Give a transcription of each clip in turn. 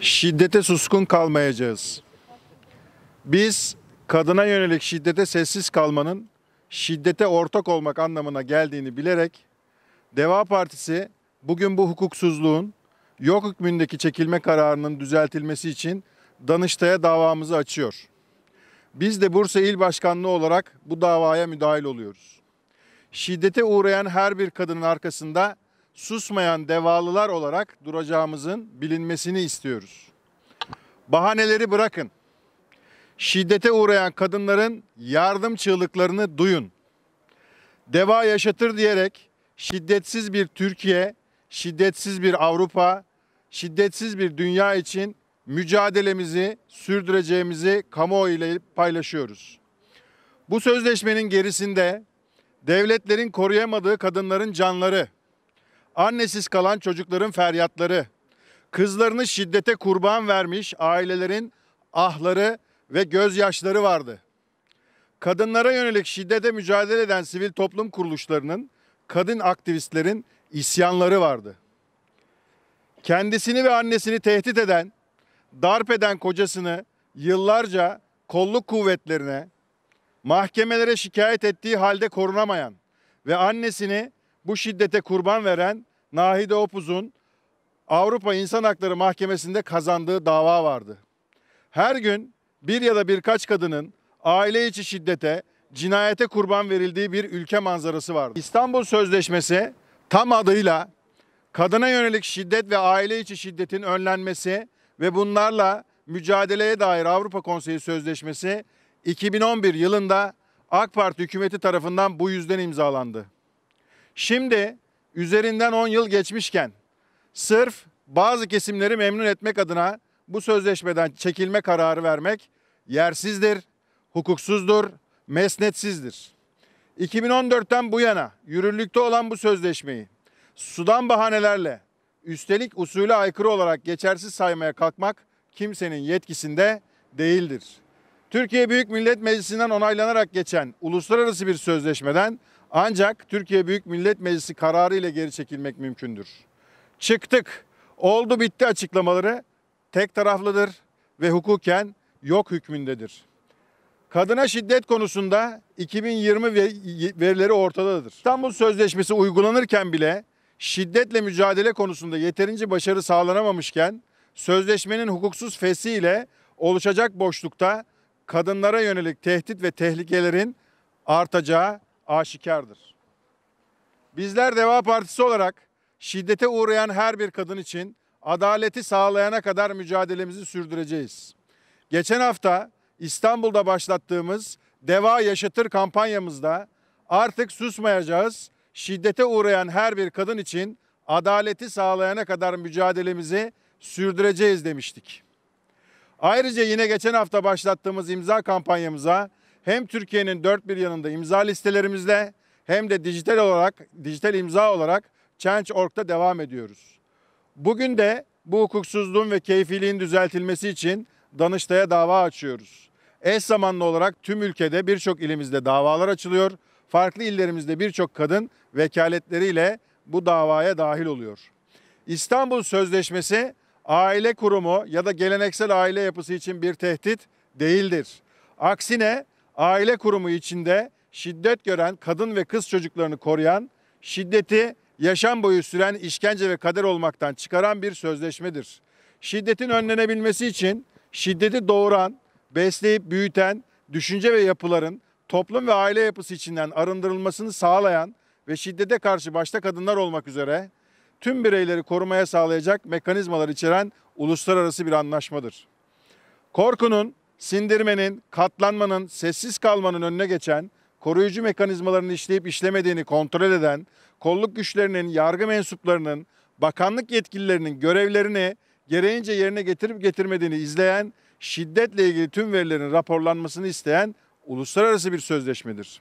Şiddete suskun kalmayacağız. Biz kadına yönelik şiddete sessiz kalmanın şiddete ortak olmak anlamına geldiğini bilerek Deva Partisi bugün bu hukuksuzluğun yok hükmündeki çekilme kararının düzeltilmesi için Danıştay'a davamızı açıyor. Biz de Bursa İl Başkanlığı olarak bu davaya müdahil oluyoruz. Şiddete uğrayan her bir kadının arkasında susmayan devalılar olarak duracağımızın bilinmesini istiyoruz. Bahaneleri bırakın. Şiddete uğrayan kadınların yardım çığlıklarını duyun. Deva yaşatır diyerek şiddetsiz bir Türkiye, şiddetsiz bir Avrupa, şiddetsiz bir dünya için mücadelemizi sürdüreceğimizi kamuoyu ile paylaşıyoruz. Bu sözleşmenin gerisinde devletlerin koruyamadığı kadınların canları, annesiz kalan çocukların feryatları, kızlarını şiddete kurban vermiş ailelerin ahları ve gözyaşları vardı. Kadınlara yönelik şiddete mücadele eden sivil toplum kuruluşlarının, kadın aktivistlerin isyanları vardı. Kendisini ve annesini tehdit eden darp eden kocasını yıllarca kolluk kuvvetlerine, mahkemelere şikayet ettiği halde korunamayan ve annesini bu şiddete kurban veren Nahide Opuz'un Avrupa İnsan Hakları Mahkemesi'nde kazandığı dava vardı. Her gün bir ya da birkaç kadının aile içi şiddete, cinayete kurban verildiği bir ülke manzarası vardı. İstanbul Sözleşmesi tam adıyla kadına yönelik şiddet ve aile içi şiddetin önlenmesi ve bunlarla mücadeleye dair Avrupa Konseyi Sözleşmesi 2011 yılında AK Parti hükümeti tarafından bu yüzden imzalandı. Şimdi üzerinden 10 yıl geçmişken sırf bazı kesimleri memnun etmek adına bu sözleşmeden çekilme kararı vermek yersizdir, hukuksuzdur, mesnetsizdir. 2014'ten bu yana yürürlükte olan bu sözleşmeyi sudan bahanelerle üstelik usule aykırı olarak geçersiz saymaya kalkmak kimsenin yetkisinde değildir. Türkiye Büyük Millet Meclisi'nden onaylanarak geçen uluslararası bir sözleşmeden ancak Türkiye Büyük Millet Meclisi kararı ile geri çekilmek mümkündür. Çıktık, oldu bitti açıklamaları tek taraflıdır ve hukuken yok hükmündedir. Kadına şiddet konusunda 2020 verileri ortadadır. İstanbul Sözleşmesi uygulanırken bile şiddetle mücadele konusunda yeterince başarı sağlanamamışken sözleşmenin hukuksuz fesiyle oluşacak boşlukta kadınlara yönelik tehdit ve tehlikelerin artacağı aşikardır. Bizler Deva Partisi olarak şiddete uğrayan her bir kadın için adaleti sağlayana kadar mücadelemizi sürdüreceğiz. Geçen hafta İstanbul'da başlattığımız Deva Yaşatır kampanyamızda artık susmayacağız, şiddete uğrayan her bir kadın için adaleti sağlayana kadar mücadelemizi sürdüreceğiz demiştik. Ayrıca yine geçen hafta başlattığımız imza kampanyamıza hem Türkiye'nin dört bir yanında imza listelerimizle hem de dijital olarak dijital imza olarak Change.org'da devam ediyoruz. Bugün de bu hukuksuzluğun ve keyfiliğin düzeltilmesi için Danıştay'a dava açıyoruz. Eş zamanlı olarak tüm ülkede birçok ilimizde davalar açılıyor farklı illerimizde birçok kadın vekaletleriyle bu davaya dahil oluyor. İstanbul Sözleşmesi aile kurumu ya da geleneksel aile yapısı için bir tehdit değildir. Aksine aile kurumu içinde şiddet gören kadın ve kız çocuklarını koruyan, şiddeti yaşam boyu süren işkence ve kader olmaktan çıkaran bir sözleşmedir. Şiddetin önlenebilmesi için şiddeti doğuran, besleyip büyüten düşünce ve yapıların toplum ve aile yapısı içinden arındırılmasını sağlayan ve şiddete karşı başta kadınlar olmak üzere tüm bireyleri korumaya sağlayacak mekanizmalar içeren uluslararası bir anlaşmadır. Korkunun, sindirmenin, katlanmanın, sessiz kalmanın önüne geçen, koruyucu mekanizmalarını işleyip işlemediğini kontrol eden, kolluk güçlerinin, yargı mensuplarının, bakanlık yetkililerinin görevlerini gereğince yerine getirip getirmediğini izleyen, şiddetle ilgili tüm verilerin raporlanmasını isteyen uluslararası bir sözleşmedir.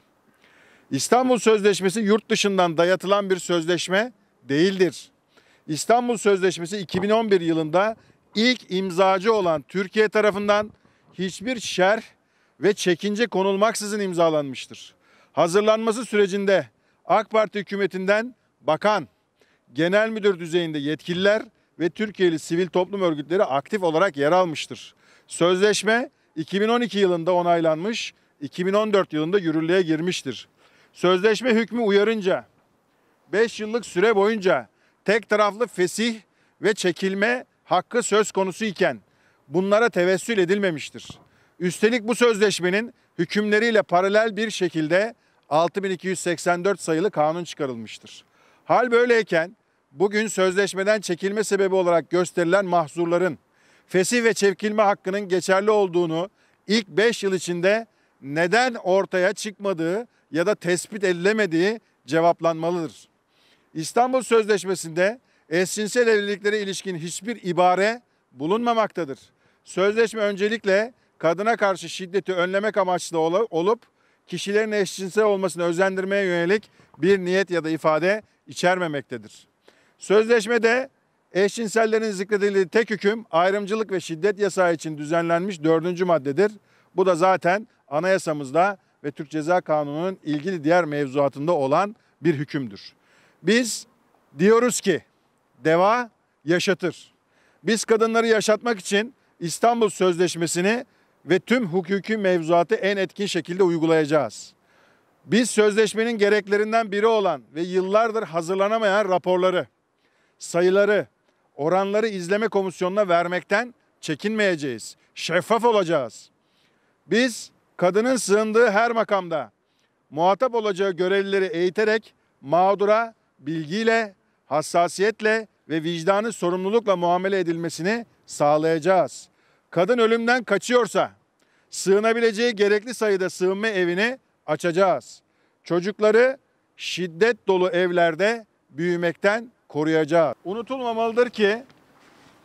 İstanbul Sözleşmesi yurt dışından dayatılan bir sözleşme değildir. İstanbul Sözleşmesi 2011 yılında ilk imzacı olan Türkiye tarafından hiçbir şerh ve çekince konulmaksızın imzalanmıştır. Hazırlanması sürecinde AK Parti hükümetinden bakan, genel müdür düzeyinde yetkililer ve Türkiye'li sivil toplum örgütleri aktif olarak yer almıştır. Sözleşme 2012 yılında onaylanmış 2014 yılında yürürlüğe girmiştir. Sözleşme hükmü uyarınca 5 yıllık süre boyunca tek taraflı fesih ve çekilme hakkı söz konusu iken bunlara tevessül edilmemiştir. Üstelik bu sözleşmenin hükümleriyle paralel bir şekilde 6284 sayılı kanun çıkarılmıştır. Hal böyleyken bugün sözleşmeden çekilme sebebi olarak gösterilen mahzurların fesih ve çekilme hakkının geçerli olduğunu ilk 5 yıl içinde neden ortaya çıkmadığı ya da tespit edilemediği cevaplanmalıdır. İstanbul Sözleşmesi'nde eşcinsel evliliklere ilişkin hiçbir ibare bulunmamaktadır. Sözleşme öncelikle kadına karşı şiddeti önlemek amaçlı olup kişilerin eşcinsel olmasını özendirmeye yönelik bir niyet ya da ifade içermemektedir. Sözleşmede eşcinsellerin zikredildiği tek hüküm ayrımcılık ve şiddet yasağı için düzenlenmiş dördüncü maddedir. Bu da zaten anayasamızda ve Türk Ceza Kanunu'nun ilgili diğer mevzuatında olan bir hükümdür. Biz diyoruz ki deva yaşatır. Biz kadınları yaşatmak için İstanbul Sözleşmesi'ni ve tüm hukuki mevzuatı en etkin şekilde uygulayacağız. Biz sözleşmenin gereklerinden biri olan ve yıllardır hazırlanamayan raporları, sayıları, oranları izleme komisyonuna vermekten çekinmeyeceğiz. Şeffaf olacağız. Biz kadının sığındığı her makamda muhatap olacağı görevlileri eğiterek mağdura bilgiyle, hassasiyetle ve vicdanı sorumlulukla muamele edilmesini sağlayacağız. Kadın ölümden kaçıyorsa sığınabileceği gerekli sayıda sığınma evini açacağız. Çocukları şiddet dolu evlerde büyümekten koruyacağız. Unutulmamalıdır ki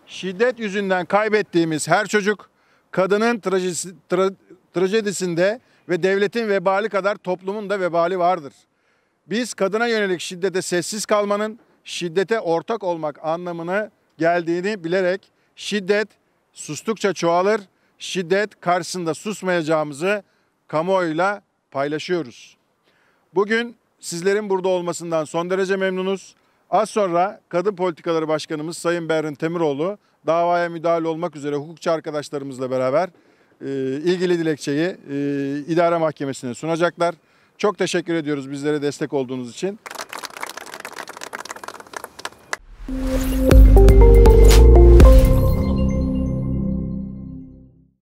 şiddet yüzünden kaybettiğimiz her çocuk kadının trajisi. tra, trajedisinde ve devletin vebali kadar toplumun da vebali vardır. Biz kadına yönelik şiddete sessiz kalmanın şiddete ortak olmak anlamını geldiğini bilerek şiddet sustukça çoğalır, şiddet karşısında susmayacağımızı kamuoyuyla paylaşıyoruz. Bugün sizlerin burada olmasından son derece memnunuz. Az sonra Kadın Politikaları Başkanımız Sayın Berrin Temiroğlu davaya müdahale olmak üzere hukukçu arkadaşlarımızla beraber e, ilgili dilekçeyi e, idare mahkemesine sunacaklar. Çok teşekkür ediyoruz bizlere destek olduğunuz için.